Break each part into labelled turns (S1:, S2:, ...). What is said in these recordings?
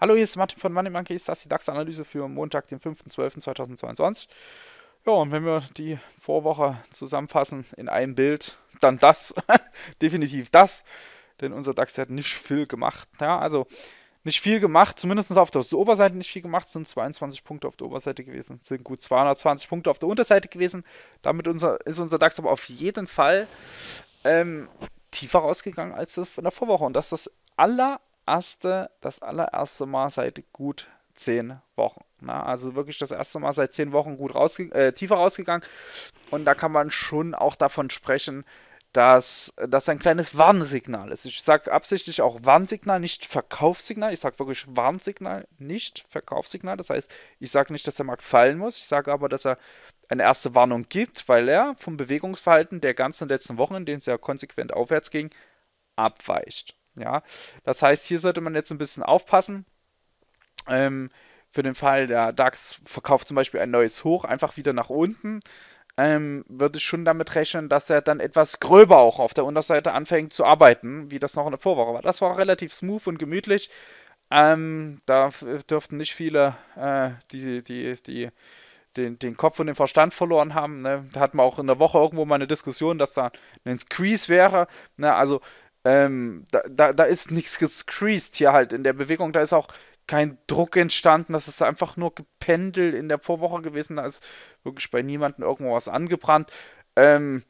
S1: Hallo, hier ist Martin von Money Monkeys, das ist die DAX-Analyse für Montag, den 5.12.2022. Ja, und wenn wir die Vorwoche zusammenfassen in einem Bild, dann das, definitiv das, denn unser DAX hat nicht viel gemacht. Ja, also nicht viel gemacht, zumindest auf der Oberseite nicht viel gemacht, sind 22 Punkte auf der Oberseite gewesen, sind gut 220 Punkte auf der Unterseite gewesen. Damit unser, ist unser DAX aber auf jeden Fall ähm, tiefer rausgegangen als das in der Vorwoche. Und das ist das allererste, das allererste Mal seit gut 10 Wochen. Na, ne? also wirklich das erste Mal seit 10 Wochen gut rausge äh, tiefer rausgegangen. Und da kann man schon auch davon sprechen, dass das ein kleines Warnsignal ist. Ich sage absichtlich auch Warnsignal, nicht Verkaufssignal. Ich sage wirklich Warnsignal, nicht Verkaufssignal. Das heißt, ich sage nicht, dass der Markt fallen muss. Ich sage aber, dass er eine erste Warnung gibt, weil er vom Bewegungsverhalten der ganzen letzten Wochen, in denen es ja konsequent aufwärts ging, abweicht. Ja, das heißt, hier sollte man jetzt ein bisschen aufpassen. Ähm, für den Fall, der DAX verkauft zum Beispiel ein neues Hoch, einfach wieder nach unten ähm, würde ich schon damit rechnen, dass er dann etwas gröber auch auf der Unterseite anfängt zu arbeiten, wie das noch in der Vorwoche war. Das war relativ smooth und gemütlich. Ähm, da dürften nicht viele, äh, die, die, die den, den Kopf und den Verstand verloren haben. Ne? Da hatten wir auch in der Woche irgendwo mal eine Diskussion, dass da ein Squeeze wäre. Ne? Also ähm, da, da, da ist nichts gescreased hier halt in der Bewegung. Da ist auch kein Druck entstanden. Das ist einfach nur gependelt in der Vorwoche gewesen. Da ist wirklich bei niemandem irgendwo was angebrannt. Ähm,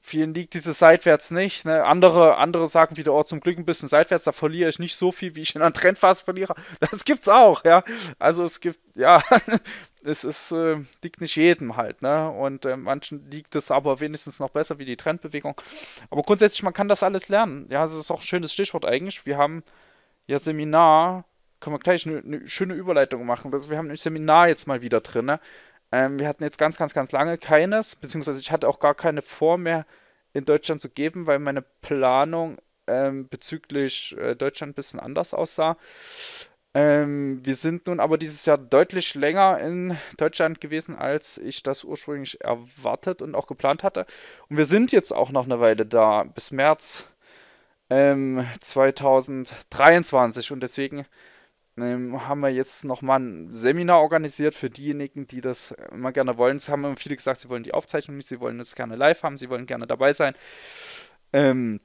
S1: vielen liegt diese seitwärts nicht. Ne? Andere, andere sagen wieder, oh, zum Glück ein bisschen seitwärts, da verliere ich nicht so viel, wie ich in einer Trendphase verliere. Das gibt's auch, ja. Also es gibt, ja, es ist, äh, liegt nicht jedem halt, ne? Und äh, manchen liegt es aber wenigstens noch besser wie die Trendbewegung. Aber grundsätzlich, man kann das alles lernen. Ja, das ist auch ein schönes Stichwort eigentlich. Wir haben ja Seminar, können wir gleich eine, eine schöne Überleitung machen. Also wir haben ein Seminar jetzt mal wieder drin, ne? Ähm, wir hatten jetzt ganz, ganz, ganz lange keines, beziehungsweise ich hatte auch gar keine vor mehr in Deutschland zu geben, weil meine Planung ähm, bezüglich äh, Deutschland ein bisschen anders aussah. Ähm, wir sind nun aber dieses Jahr deutlich länger in Deutschland gewesen, als ich das ursprünglich erwartet und auch geplant hatte. Und wir sind jetzt auch noch eine Weile da, bis März ähm, 2023. Und deswegen ähm, haben wir jetzt nochmal ein Seminar organisiert für diejenigen, die das immer gerne wollen. Es haben viele gesagt, sie wollen die Aufzeichnung nicht, sie wollen es gerne live haben, sie wollen gerne dabei sein. Ähm,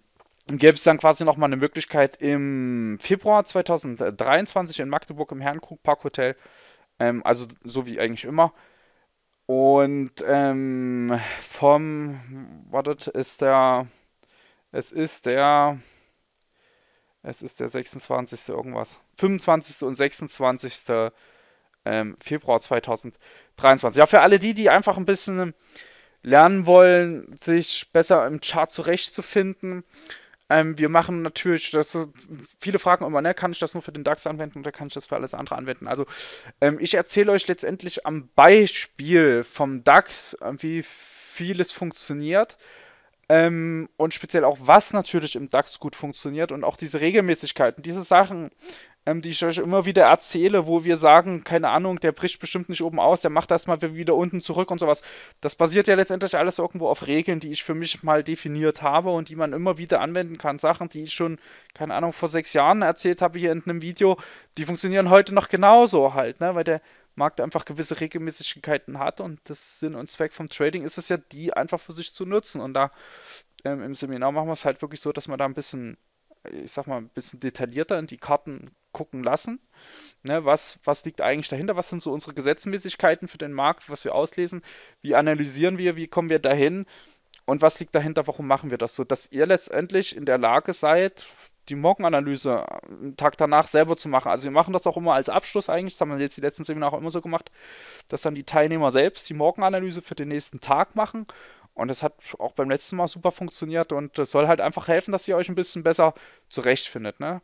S1: gäbe es dann quasi nochmal eine Möglichkeit im Februar 2023 in Magdeburg im Herrenkrug Park Hotel, ähm, also so wie eigentlich immer. Und ähm, vom, wartet, ist der, es ist der es ist der 26. irgendwas. 25. und 26. Ähm, Februar 2023. Ja, für alle die, die einfach ein bisschen lernen wollen, sich besser im Chart zurechtzufinden. Ähm, wir machen natürlich, das, viele fragen immer, ne, kann ich das nur für den DAX anwenden oder kann ich das für alles andere anwenden? Also ähm, ich erzähle euch letztendlich am Beispiel vom DAX, ähm, wie vieles funktioniert ähm, und speziell auch, was natürlich im DAX gut funktioniert und auch diese Regelmäßigkeiten, diese Sachen, ähm, die ich euch immer wieder erzähle, wo wir sagen, keine Ahnung, der bricht bestimmt nicht oben aus, der macht das mal wieder unten zurück und sowas. Das basiert ja letztendlich alles irgendwo auf Regeln, die ich für mich mal definiert habe und die man immer wieder anwenden kann. Sachen, die ich schon, keine Ahnung, vor sechs Jahren erzählt habe hier in einem Video, die funktionieren heute noch genauso halt, ne? Weil der, Markt einfach gewisse Regelmäßigkeiten hat und das Sinn und Zweck vom Trading ist es ja, die einfach für sich zu nutzen. Und da ähm, im Seminar machen wir es halt wirklich so, dass man da ein bisschen, äh, ich sag mal, ein bisschen detaillierter in die Karten gucken lassen. Ne, was, was liegt eigentlich dahinter? Was sind so unsere Gesetzmäßigkeiten für den Markt, was wir auslesen? Wie analysieren wir? Wie kommen wir dahin? Und was liegt dahinter? Warum machen wir das so? Dass ihr letztendlich in der Lage seid, die Morgenanalyse äh, einen Tag danach selber zu machen. Also wir machen das auch immer als Abschluss eigentlich, das haben wir jetzt die letzten Seminare auch immer so gemacht, dass dann die Teilnehmer selbst die Morgenanalyse für den nächsten Tag machen. Und das hat auch beim letzten Mal super funktioniert und das soll halt einfach helfen, dass ihr euch ein bisschen besser zurechtfindet. Ne?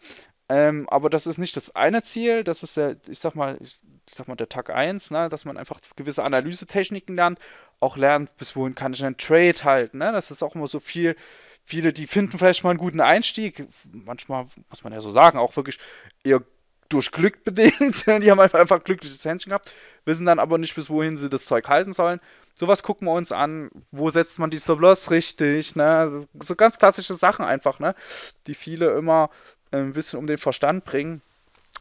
S1: Ähm, aber das ist nicht das eine Ziel, das ist der, ich sag mal, ich, sag mal der Tag 1, ne? dass man einfach gewisse Analysetechniken lernt, auch lernt, bis wohin kann ich einen Trade halten. Ne? Das ist auch immer so viel, viele, die finden vielleicht mal einen guten Einstieg. Manchmal muss man ja so sagen, auch wirklich eher durch Glück bedingt. die haben einfach, einfach glückliches Händchen gehabt, wissen dann aber nicht, bis wohin sie das Zeug halten sollen. Sowas gucken wir uns an. Wo setzt man die Subloss richtig? Ne? So ganz klassische Sachen einfach, ne? die viele immer äh, ein bisschen um den Verstand bringen,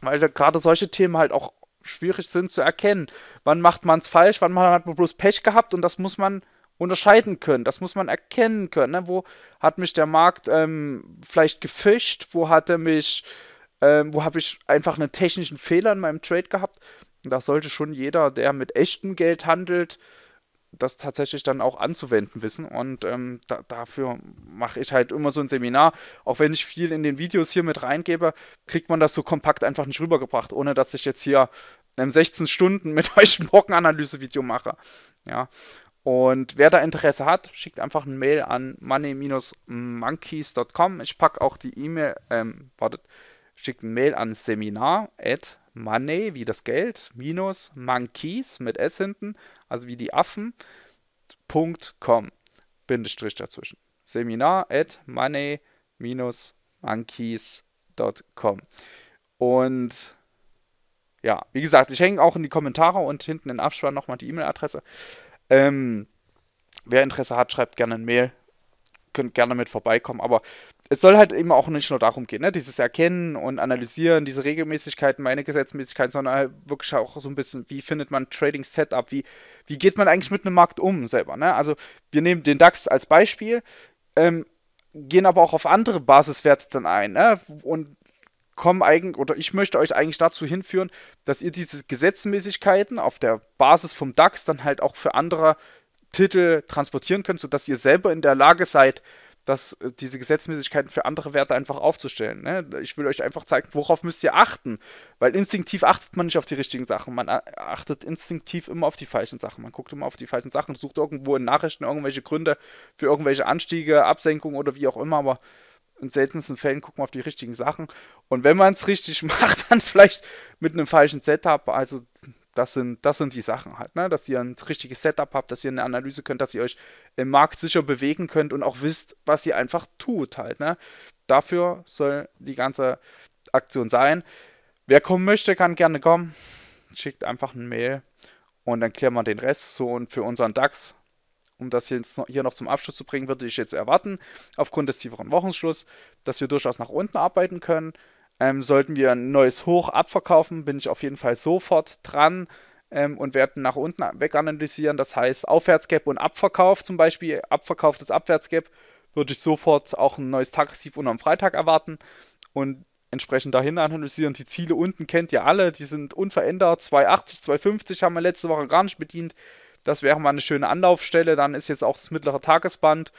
S1: weil gerade solche Themen halt auch schwierig sind zu erkennen. Wann macht man es falsch, wann hat man bloß Pech gehabt und das muss man unterscheiden können. Das muss man erkennen können. Ne? Wo hat mich der Markt ähm, vielleicht gefischt? Wo hat er mich, ähm, wo habe ich einfach einen technischen Fehler in meinem Trade gehabt? da sollte schon jeder, der mit echtem Geld handelt, das tatsächlich dann auch anzuwenden wissen. Und ähm, da, dafür mache ich halt immer so ein Seminar. Auch wenn ich viel in den Videos hier mit reingebe, kriegt man das so kompakt einfach nicht rübergebracht, ohne dass ich jetzt hier 16 ähm, Stunden mit euch ein Morgenanalyse-Video mache. Ja, und wer da Interesse hat, schickt einfach ein Mail an money-monkeys.com. Ich packe auch die E-Mail, ähm, wartet, schickt ein Mail an seminar at money, wie das Geld, minus monkeys mit S hinten, also wie die Affen, Punkt .com, Bindestrich dazwischen. Seminar at money-monkeys.com. Und ja, wie gesagt, ich hänge auch in die Kommentare und hinten in den Abspann nochmal die E-Mail-Adresse. Ähm, wer Interesse hat, schreibt gerne ein Mail. Könnt gerne mit vorbeikommen. Aber es soll halt eben auch nicht nur darum gehen, ne? dieses Erkennen und Analysieren, diese Regelmäßigkeiten, meine Gesetzmäßigkeiten, sondern halt wirklich auch so ein bisschen, wie findet man Trading Setup, wie, wie geht man eigentlich mit einem Markt um selber. Ne? Also wir nehmen den DAX als Beispiel, ähm, gehen aber auch auf andere Basiswerte dann ein ne? und kommen eigentlich, oder ich möchte euch eigentlich dazu hinführen, dass ihr diese Gesetzmäßigkeiten auf der Basis vom DAX dann halt auch für andere Titel transportieren könnt, sodass ihr selber in der Lage seid, dass äh, diese Gesetzmäßigkeiten für andere Werte einfach aufzustellen. Ne? Ich will euch einfach zeigen, worauf müsst ihr achten. Weil instinktiv achtet man nicht auf die richtigen Sachen. Man äh, achtet instinktiv immer auf die falschen Sachen. Man guckt immer auf die falschen Sachen sucht irgendwo in Nachrichten irgendwelche Gründe für irgendwelche Anstiege, Absenkungen oder wie auch immer. Aber in seltensten Fällen gucken wir auf die richtigen Sachen. Und wenn man es richtig macht, dann vielleicht mit einem falschen Setup. Also das sind, das sind die Sachen halt, ne? dass ihr ein richtiges Setup habt, dass ihr eine Analyse könnt, dass ihr euch im Markt sicher bewegen könnt und auch wisst, was ihr einfach tut halt. Ne? Dafür soll die ganze Aktion sein. Wer kommen möchte, kann gerne kommen. Schickt einfach eine Mail und dann klären wir den Rest so. Und für unseren DAX um das jetzt hier noch zum Abschluss zu bringen, würde ich jetzt erwarten, aufgrund des tieferen Wochenschlusses, dass wir durchaus nach unten arbeiten können. Ähm, sollten wir ein neues Hoch abverkaufen, bin ich auf jeden Fall sofort dran ähm, und werde nach unten weganalysieren. Das heißt, Aufwärtsgap und Abverkauf zum Beispiel, Abverkauf des Abwärtsgap, würde ich sofort auch ein neues Tagestief und am Freitag erwarten und entsprechend dahin analysieren. Die Ziele unten kennt ihr alle, die sind unverändert. 280, 250 haben wir letzte Woche gar nicht bedient. Das wäre mal eine schöne Anlaufstelle. Dann ist jetzt auch das mittlere Tagesband.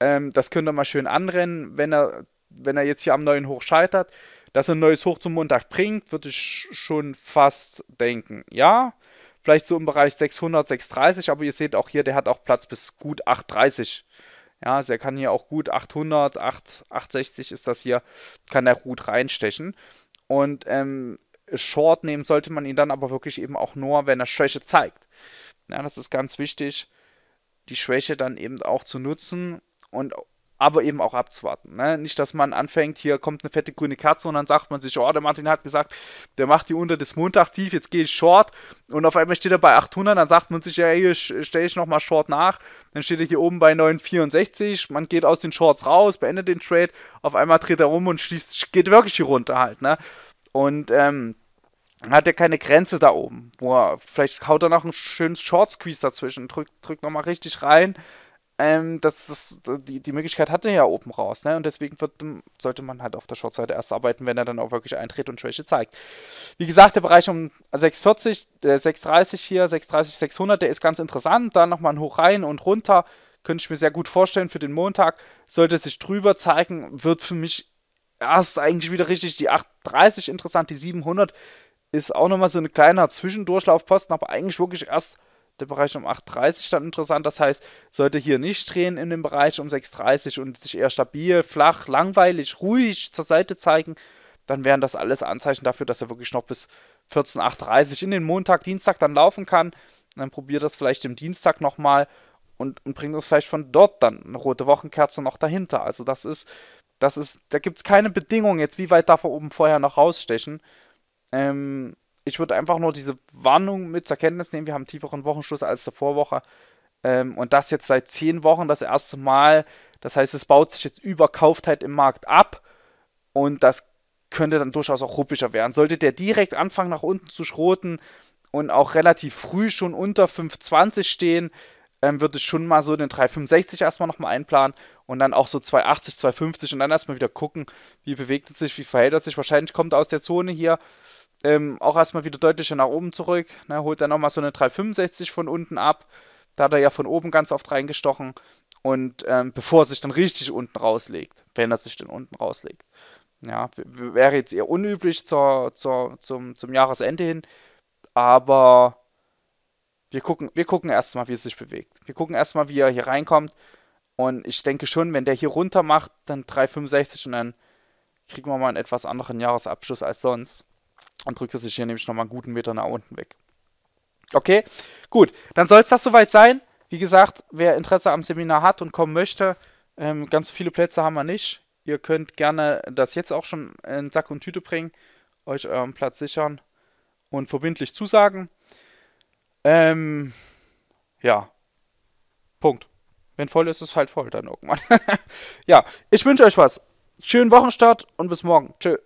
S1: Ähm, das könnte mal schön anrennen, wenn er, wenn er jetzt hier am neuen Hoch scheitert. Dass er ein neues Hoch zum Montag bringt, würde ich schon fast denken. Ja, vielleicht so im Bereich 600, 630, aber ihr seht auch hier, der hat auch Platz bis gut 830. Ja, also er kann hier auch gut 800, 8, 860 ist das hier, kann er gut reinstechen. Und ähm, Short nehmen sollte man ihn dann aber wirklich eben auch nur, wenn er Schwäche zeigt. Ja, das ist ganz wichtig, die Schwäche dann eben auch zu nutzen und aber eben auch abzuwarten. Ne? Nicht, dass man anfängt, hier kommt eine fette grüne Katze und dann sagt man sich, oh, der Martin hat gesagt, der macht die unter das tief, jetzt gehe ich Short und auf einmal steht er bei 800, dann sagt man sich, ja, hier stelle ich nochmal Short nach, dann steht er hier oben bei 964, man geht aus den Shorts raus, beendet den Trade, auf einmal dreht er rum und schließt, geht wirklich hier runter halt. Ne? Und ähm, hat er keine Grenze da oben. Boah, vielleicht haut er noch einen schönen Short Squeeze dazwischen, drückt, drückt nochmal richtig rein. Ähm, das, das, die, die Möglichkeit hat er ja oben raus, ne? Und deswegen wird, sollte man halt auf der Shortseite erst arbeiten, wenn er dann auch wirklich eintritt und Schwäche zeigt. Wie gesagt, der Bereich um 640, äh, 630 hier, 630, 600, der ist ganz interessant. Da nochmal ein Hoch rein und runter. Könnte ich mir sehr gut vorstellen für den Montag. Sollte sich drüber zeigen, wird für mich erst eigentlich wieder richtig die 830 interessant, die 700 ist auch nochmal so ein kleiner Zwischendurchlaufposten, aber eigentlich wirklich erst der Bereich um 8.30 dann interessant. Das heißt, sollte hier nicht drehen in dem Bereich um 6.30 und sich eher stabil, flach, langweilig, ruhig zur Seite zeigen, dann wären das alles Anzeichen dafür, dass er wirklich noch bis 14.8.30 in den Montag, Dienstag dann laufen kann. Und dann probiert das vielleicht im Dienstag nochmal und, und bringt uns vielleicht von dort dann eine rote Wochenkerze noch dahinter. Also das ist, das ist, da gibt es keine Bedingungen jetzt, wie weit darf er oben vorher noch rausstechen. Ähm, ich würde einfach nur diese Warnung mit zur Kenntnis nehmen. Wir haben tieferen Wochenschluss als zur Vorwoche. Ähm, und das jetzt seit zehn Wochen das erste Mal. Das heißt, es baut sich jetzt Überkauftheit im Markt ab. Und das könnte dann durchaus auch ruppischer werden. Sollte der direkt anfangen, nach unten zu schroten und auch relativ früh schon unter 5,20 stehen, ähm, würde ich schon mal so den 3,65 erstmal nochmal einplanen und dann auch so 2,80, 2,50 und dann erstmal wieder gucken, wie bewegt es sich, wie verhält es sich. Wahrscheinlich kommt er aus der Zone hier ähm, auch erstmal wieder deutlicher nach oben zurück. Ne, holt dann nochmal so eine 365 von unten ab. Da hat er ja von oben ganz oft reingestochen. Und ähm, bevor er sich dann richtig unten rauslegt, wenn er sich dann unten rauslegt. Ja, wäre jetzt eher unüblich zur, zur, zum, zum Jahresende hin. Aber wir gucken, wir gucken erstmal, wie es sich bewegt. Wir gucken erstmal, wie er hier reinkommt. Und ich denke schon, wenn der hier runter macht, dann 3,65 und dann kriegen wir mal einen etwas anderen Jahresabschluss als sonst. Und drückt er sich hier nämlich nochmal einen guten Meter nach unten weg. Okay, gut. Dann soll es das soweit sein. Wie gesagt, wer Interesse am Seminar hat und kommen möchte, ähm, ganz viele Plätze haben wir nicht. Ihr könnt gerne das jetzt auch schon in Sack und Tüte bringen, euch euren Platz sichern und verbindlich zusagen. Ähm, ja. Punkt. Wenn voll ist, ist es halt voll dann irgendwann. ja, ich wünsche euch was. Schönen Wochenstart und bis morgen. Tschö.